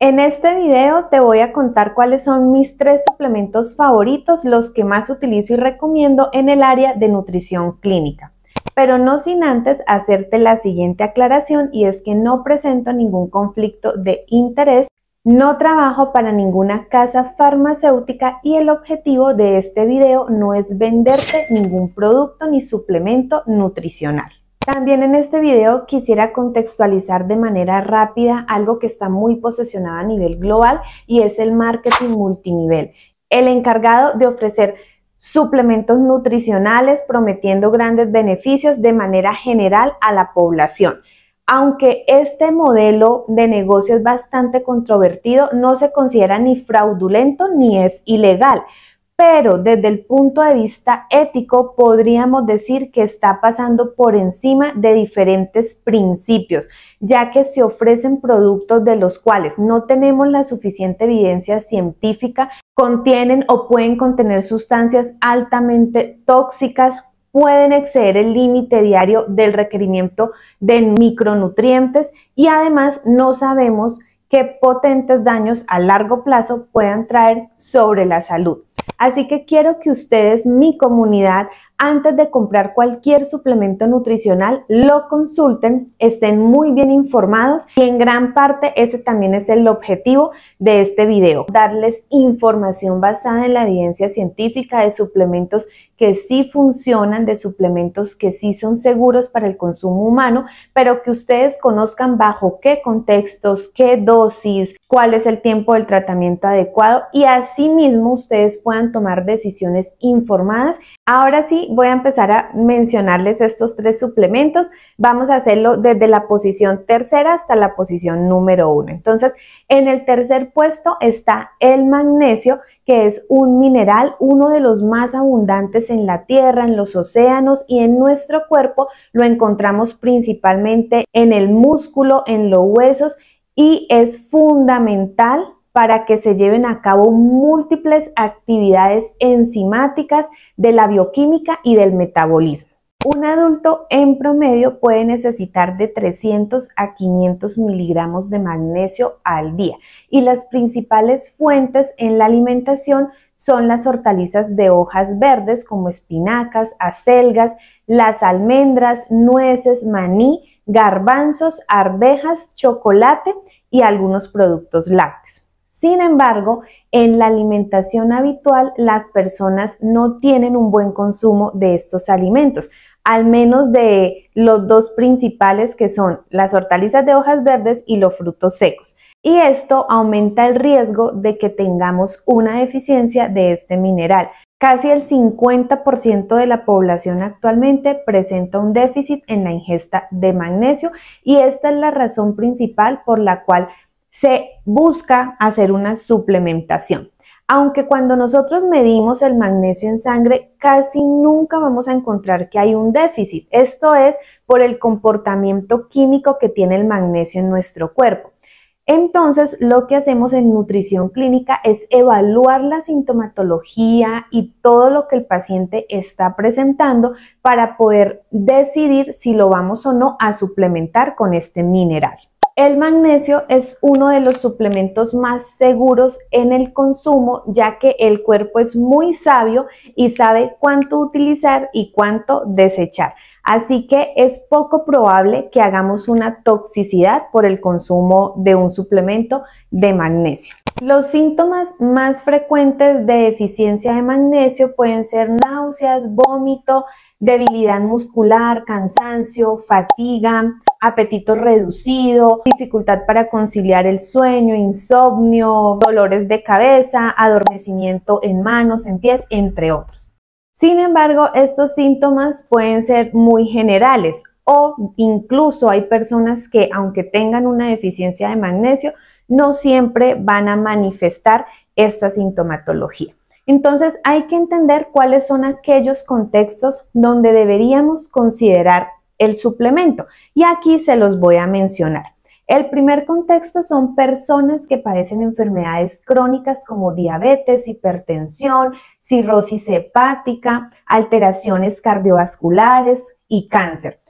En este video te voy a contar cuáles son mis tres suplementos favoritos, los que más utilizo y recomiendo en el área de nutrición clínica. Pero no sin antes hacerte la siguiente aclaración y es que no presento ningún conflicto de interés, no trabajo para ninguna casa farmacéutica y el objetivo de este video no es venderte ningún producto ni suplemento nutricional. También en este video quisiera contextualizar de manera rápida algo que está muy posesionado a nivel global y es el marketing multinivel, el encargado de ofrecer suplementos nutricionales prometiendo grandes beneficios de manera general a la población. Aunque este modelo de negocio es bastante controvertido, no se considera ni fraudulento ni es ilegal, pero desde el punto de vista ético podríamos decir que está pasando por encima de diferentes principios, ya que se ofrecen productos de los cuales no tenemos la suficiente evidencia científica, contienen o pueden contener sustancias altamente tóxicas, pueden exceder el límite diario del requerimiento de micronutrientes y además no sabemos qué potentes daños a largo plazo puedan traer sobre la salud. Así que quiero que ustedes, mi comunidad, antes de comprar cualquier suplemento nutricional, lo consulten, estén muy bien informados y en gran parte ese también es el objetivo de este video, darles información basada en la evidencia científica de suplementos que sí funcionan, de suplementos que sí son seguros para el consumo humano, pero que ustedes conozcan bajo qué contextos, qué dosis, cuál es el tiempo del tratamiento adecuado y asimismo ustedes puedan tomar decisiones informadas Ahora sí, voy a empezar a mencionarles estos tres suplementos. Vamos a hacerlo desde la posición tercera hasta la posición número uno. Entonces, en el tercer puesto está el magnesio, que es un mineral, uno de los más abundantes en la Tierra, en los océanos y en nuestro cuerpo. Lo encontramos principalmente en el músculo, en los huesos y es fundamental para que se lleven a cabo múltiples actividades enzimáticas de la bioquímica y del metabolismo. Un adulto en promedio puede necesitar de 300 a 500 miligramos de magnesio al día y las principales fuentes en la alimentación son las hortalizas de hojas verdes como espinacas, acelgas, las almendras, nueces, maní, garbanzos, arvejas, chocolate y algunos productos lácteos. Sin embargo, en la alimentación habitual las personas no tienen un buen consumo de estos alimentos, al menos de los dos principales que son las hortalizas de hojas verdes y los frutos secos. Y esto aumenta el riesgo de que tengamos una deficiencia de este mineral. Casi el 50% de la población actualmente presenta un déficit en la ingesta de magnesio y esta es la razón principal por la cual se busca hacer una suplementación. Aunque cuando nosotros medimos el magnesio en sangre, casi nunca vamos a encontrar que hay un déficit. Esto es por el comportamiento químico que tiene el magnesio en nuestro cuerpo. Entonces, lo que hacemos en nutrición clínica es evaluar la sintomatología y todo lo que el paciente está presentando para poder decidir si lo vamos o no a suplementar con este mineral. El magnesio es uno de los suplementos más seguros en el consumo, ya que el cuerpo es muy sabio y sabe cuánto utilizar y cuánto desechar. Así que es poco probable que hagamos una toxicidad por el consumo de un suplemento de magnesio. Los síntomas más frecuentes de deficiencia de magnesio pueden ser náuseas, vómito, debilidad muscular, cansancio, fatiga, apetito reducido, dificultad para conciliar el sueño, insomnio, dolores de cabeza, adormecimiento en manos, en pies, entre otros. Sin embargo, estos síntomas pueden ser muy generales o incluso hay personas que aunque tengan una deficiencia de magnesio, no siempre van a manifestar esta sintomatología. Entonces hay que entender cuáles son aquellos contextos donde deberíamos considerar el suplemento. Y aquí se los voy a mencionar. El primer contexto son personas que padecen enfermedades crónicas como diabetes, hipertensión, cirrosis hepática, alteraciones cardiovasculares y cáncer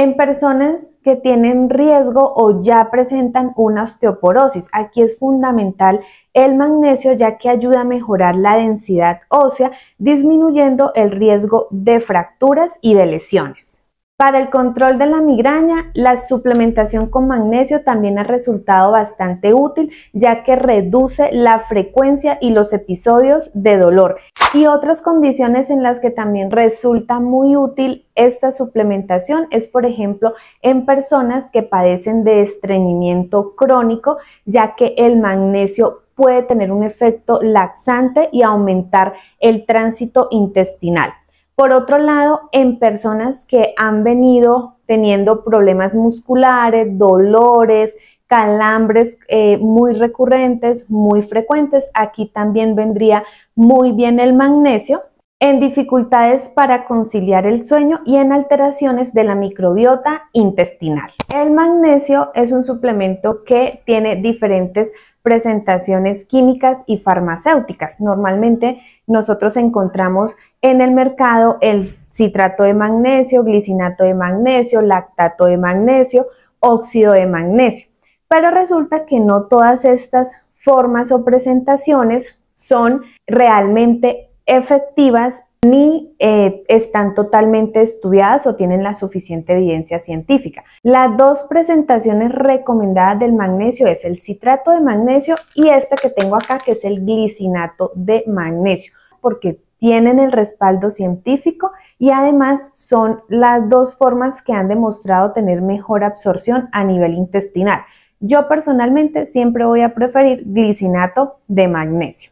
en personas que tienen riesgo o ya presentan una osteoporosis. Aquí es fundamental el magnesio ya que ayuda a mejorar la densidad ósea, disminuyendo el riesgo de fracturas y de lesiones. Para el control de la migraña, la suplementación con magnesio también ha resultado bastante útil, ya que reduce la frecuencia y los episodios de dolor. Y otras condiciones en las que también resulta muy útil esta suplementación es, por ejemplo, en personas que padecen de estreñimiento crónico, ya que el magnesio puede tener un efecto laxante y aumentar el tránsito intestinal. Por otro lado, en personas que han venido teniendo problemas musculares, dolores, calambres eh, muy recurrentes, muy frecuentes, aquí también vendría muy bien el magnesio, en dificultades para conciliar el sueño y en alteraciones de la microbiota intestinal. El magnesio es un suplemento que tiene diferentes presentaciones químicas y farmacéuticas. Normalmente nosotros encontramos en el mercado el citrato de magnesio, glicinato de magnesio, lactato de magnesio, óxido de magnesio. Pero resulta que no todas estas formas o presentaciones son realmente efectivas ni eh, están totalmente estudiadas o tienen la suficiente evidencia científica. Las dos presentaciones recomendadas del magnesio es el citrato de magnesio y esta que tengo acá que es el glicinato de magnesio, porque tienen el respaldo científico y además son las dos formas que han demostrado tener mejor absorción a nivel intestinal. Yo personalmente siempre voy a preferir glicinato de magnesio.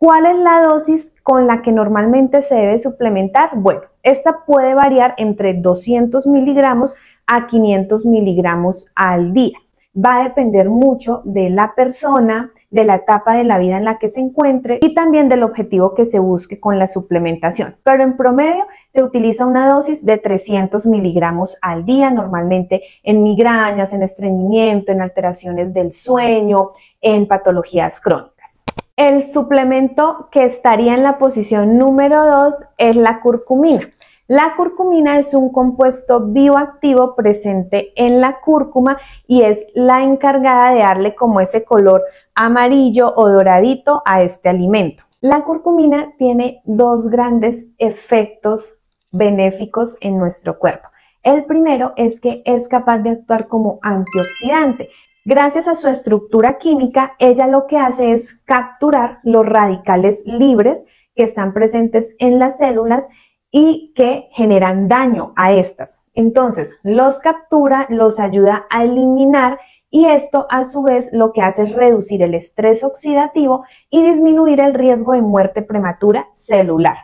¿Cuál es la dosis con la que normalmente se debe suplementar? Bueno, esta puede variar entre 200 miligramos a 500 miligramos al día. Va a depender mucho de la persona, de la etapa de la vida en la que se encuentre y también del objetivo que se busque con la suplementación. Pero en promedio se utiliza una dosis de 300 miligramos al día, normalmente en migrañas, en estreñimiento, en alteraciones del sueño, en patologías crónicas. El suplemento que estaría en la posición número 2 es la curcumina. La curcumina es un compuesto bioactivo presente en la cúrcuma y es la encargada de darle como ese color amarillo o doradito a este alimento. La curcumina tiene dos grandes efectos benéficos en nuestro cuerpo. El primero es que es capaz de actuar como antioxidante, Gracias a su estructura química, ella lo que hace es capturar los radicales libres que están presentes en las células y que generan daño a estas. Entonces, los captura, los ayuda a eliminar y esto a su vez lo que hace es reducir el estrés oxidativo y disminuir el riesgo de muerte prematura celular.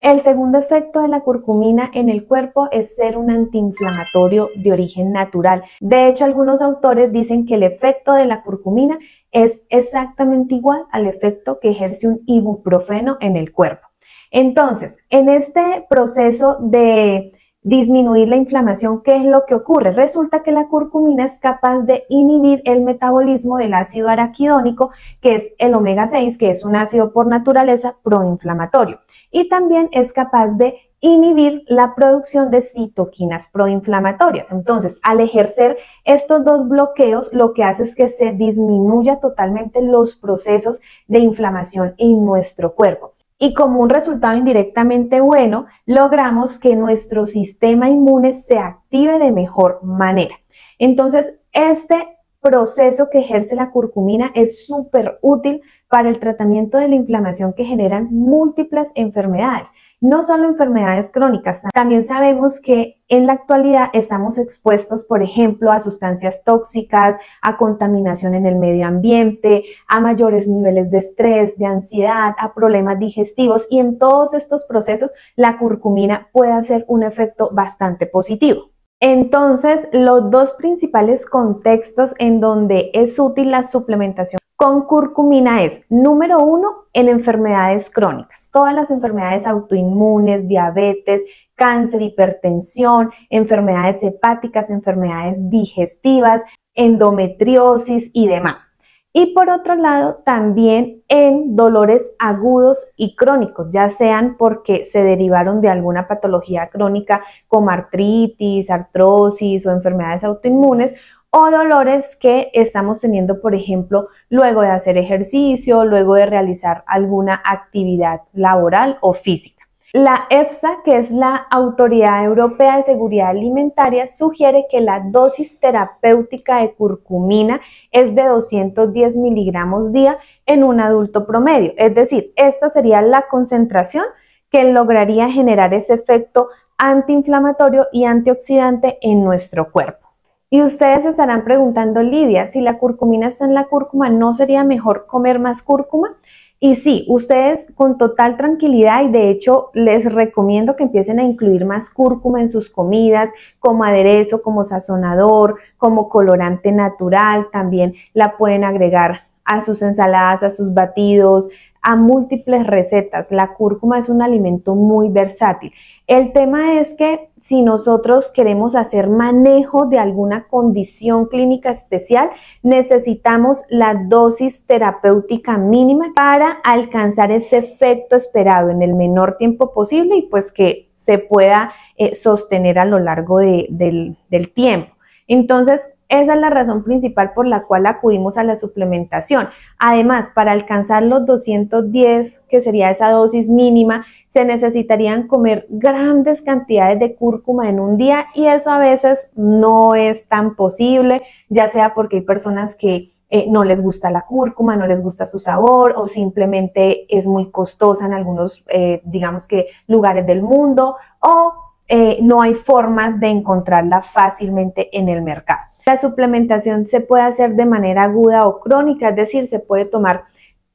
El segundo efecto de la curcumina en el cuerpo es ser un antiinflamatorio de origen natural. De hecho, algunos autores dicen que el efecto de la curcumina es exactamente igual al efecto que ejerce un ibuprofeno en el cuerpo. Entonces, en este proceso de disminuir la inflamación, ¿qué es lo que ocurre? Resulta que la curcumina es capaz de inhibir el metabolismo del ácido araquidónico, que es el omega 6, que es un ácido por naturaleza proinflamatorio. Y también es capaz de inhibir la producción de citoquinas proinflamatorias. Entonces, al ejercer estos dos bloqueos, lo que hace es que se disminuya totalmente los procesos de inflamación en nuestro cuerpo y como un resultado indirectamente bueno, logramos que nuestro sistema inmune se active de mejor manera. Entonces, este proceso que ejerce la curcumina es súper útil para el tratamiento de la inflamación que generan múltiples enfermedades no solo enfermedades crónicas, también sabemos que en la actualidad estamos expuestos, por ejemplo, a sustancias tóxicas, a contaminación en el medio ambiente, a mayores niveles de estrés, de ansiedad, a problemas digestivos y en todos estos procesos la curcumina puede hacer un efecto bastante positivo. Entonces, los dos principales contextos en donde es útil la suplementación con curcumina es, número uno, en enfermedades crónicas, todas las enfermedades autoinmunes, diabetes, cáncer, hipertensión, enfermedades hepáticas, enfermedades digestivas, endometriosis y demás. Y por otro lado, también en dolores agudos y crónicos, ya sean porque se derivaron de alguna patología crónica como artritis, artrosis o enfermedades autoinmunes, o dolores que estamos teniendo, por ejemplo, luego de hacer ejercicio, luego de realizar alguna actividad laboral o física. La EFSA, que es la Autoridad Europea de Seguridad Alimentaria, sugiere que la dosis terapéutica de curcumina es de 210 miligramos día en un adulto promedio. Es decir, esta sería la concentración que lograría generar ese efecto antiinflamatorio y antioxidante en nuestro cuerpo. Y ustedes estarán preguntando, Lidia, si la curcumina está en la cúrcuma, ¿no sería mejor comer más cúrcuma? Y sí, ustedes con total tranquilidad y de hecho les recomiendo que empiecen a incluir más cúrcuma en sus comidas como aderezo, como sazonador, como colorante natural. También la pueden agregar a sus ensaladas, a sus batidos, a múltiples recetas. La cúrcuma es un alimento muy versátil. El tema es que si nosotros queremos hacer manejo de alguna condición clínica especial, necesitamos la dosis terapéutica mínima para alcanzar ese efecto esperado en el menor tiempo posible y pues que se pueda eh, sostener a lo largo del, del tiempo. Entonces, esa es la razón principal por la cual acudimos a la suplementación. Además, para alcanzar los 210, que sería esa dosis mínima, se necesitarían comer grandes cantidades de cúrcuma en un día y eso a veces no es tan posible, ya sea porque hay personas que eh, no les gusta la cúrcuma, no les gusta su sabor o simplemente es muy costosa en algunos, eh, digamos que, lugares del mundo o eh, no hay formas de encontrarla fácilmente en el mercado. La suplementación se puede hacer de manera aguda o crónica, es decir, se puede tomar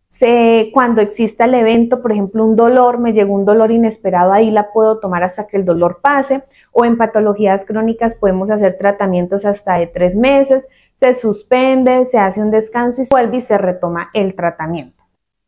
se, cuando exista el evento, por ejemplo, un dolor, me llegó un dolor inesperado, ahí la puedo tomar hasta que el dolor pase, o en patologías crónicas podemos hacer tratamientos hasta de tres meses, se suspende, se hace un descanso y se vuelve y se retoma el tratamiento.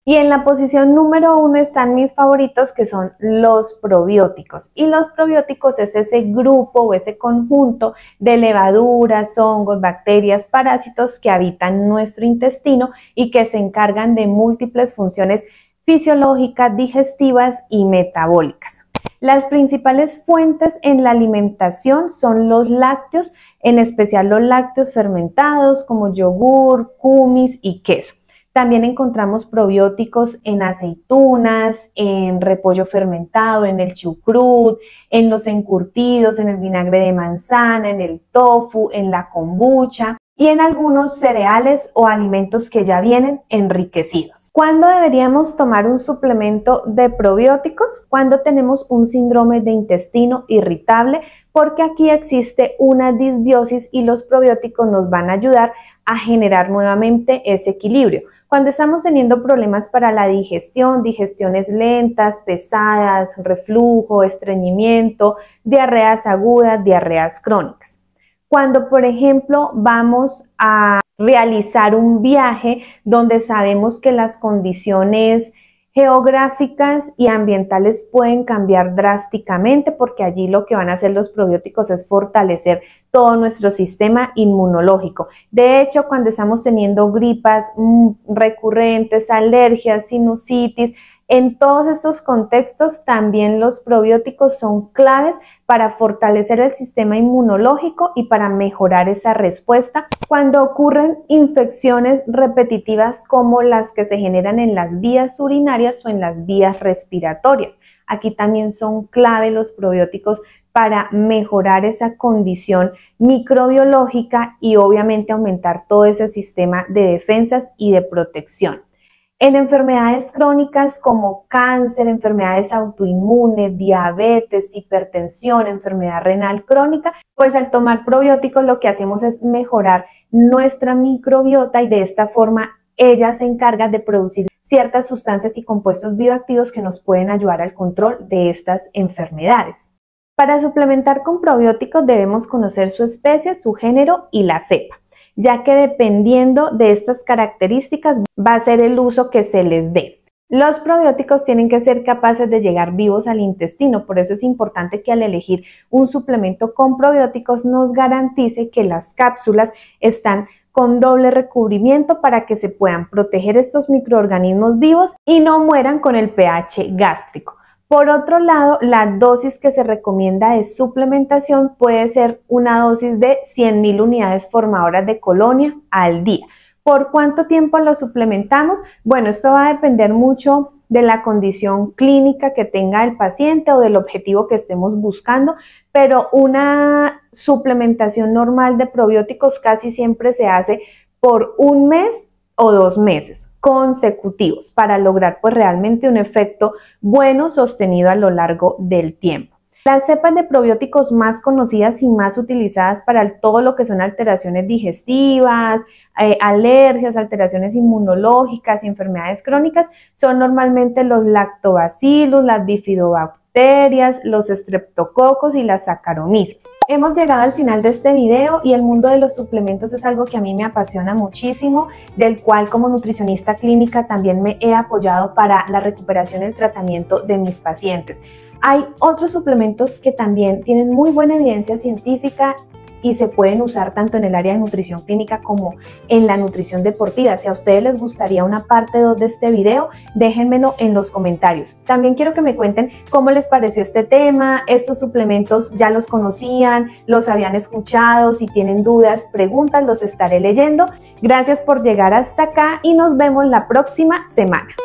Y en la posición número uno están mis favoritos, que son los probióticos. Y los probióticos es ese grupo o ese conjunto de levaduras, hongos, bacterias, parásitos que habitan nuestro intestino y que se encargan de múltiples funciones fisiológicas, digestivas y metabólicas. Las principales fuentes en la alimentación son los lácteos, en especial los lácteos fermentados como yogur, cumis y queso. También encontramos probióticos en aceitunas, en repollo fermentado, en el chucrut, en los encurtidos, en el vinagre de manzana, en el tofu, en la kombucha y en algunos cereales o alimentos que ya vienen enriquecidos. ¿Cuándo deberíamos tomar un suplemento de probióticos? Cuando tenemos un síndrome de intestino irritable, porque aquí existe una disbiosis y los probióticos nos van a ayudar a generar nuevamente ese equilibrio. Cuando estamos teniendo problemas para la digestión, digestiones lentas, pesadas, reflujo, estreñimiento, diarreas agudas, diarreas crónicas. Cuando, por ejemplo, vamos a realizar un viaje donde sabemos que las condiciones geográficas y ambientales pueden cambiar drásticamente porque allí lo que van a hacer los probióticos es fortalecer todo nuestro sistema inmunológico. De hecho, cuando estamos teniendo gripas mm, recurrentes, alergias, sinusitis, en todos estos contextos también los probióticos son claves para fortalecer el sistema inmunológico y para mejorar esa respuesta cuando ocurren infecciones repetitivas como las que se generan en las vías urinarias o en las vías respiratorias. Aquí también son clave los probióticos para mejorar esa condición microbiológica y obviamente aumentar todo ese sistema de defensas y de protección. En enfermedades crónicas como cáncer, enfermedades autoinmunes, diabetes, hipertensión, enfermedad renal crónica, pues al tomar probióticos lo que hacemos es mejorar nuestra microbiota y de esta forma ella se encarga de producir ciertas sustancias y compuestos bioactivos que nos pueden ayudar al control de estas enfermedades. Para suplementar con probióticos debemos conocer su especie, su género y la cepa, ya que dependiendo de estas características va a ser el uso que se les dé. Los probióticos tienen que ser capaces de llegar vivos al intestino, por eso es importante que al elegir un suplemento con probióticos nos garantice que las cápsulas están con doble recubrimiento para que se puedan proteger estos microorganismos vivos y no mueran con el pH gástrico. Por otro lado, la dosis que se recomienda de suplementación puede ser una dosis de 100.000 unidades formadoras de colonia al día. ¿Por cuánto tiempo lo suplementamos? Bueno, esto va a depender mucho de la condición clínica que tenga el paciente o del objetivo que estemos buscando, pero una suplementación normal de probióticos casi siempre se hace por un mes o dos meses consecutivos para lograr pues realmente un efecto bueno sostenido a lo largo del tiempo. Las cepas de probióticos más conocidas y más utilizadas para todo lo que son alteraciones digestivas, eh, alergias, alteraciones inmunológicas y enfermedades crónicas son normalmente los lactobacillus, las bifidobacterias los estreptococos y las sacaromisas. Hemos llegado al final de este video y el mundo de los suplementos es algo que a mí me apasiona muchísimo, del cual como nutricionista clínica también me he apoyado para la recuperación y el tratamiento de mis pacientes. Hay otros suplementos que también tienen muy buena evidencia científica y se pueden usar tanto en el área de nutrición clínica como en la nutrición deportiva. Si a ustedes les gustaría una parte 2 de este video, déjenmelo en los comentarios. También quiero que me cuenten cómo les pareció este tema, estos suplementos ya los conocían, los habían escuchado, si tienen dudas, preguntas, los estaré leyendo. Gracias por llegar hasta acá y nos vemos la próxima semana.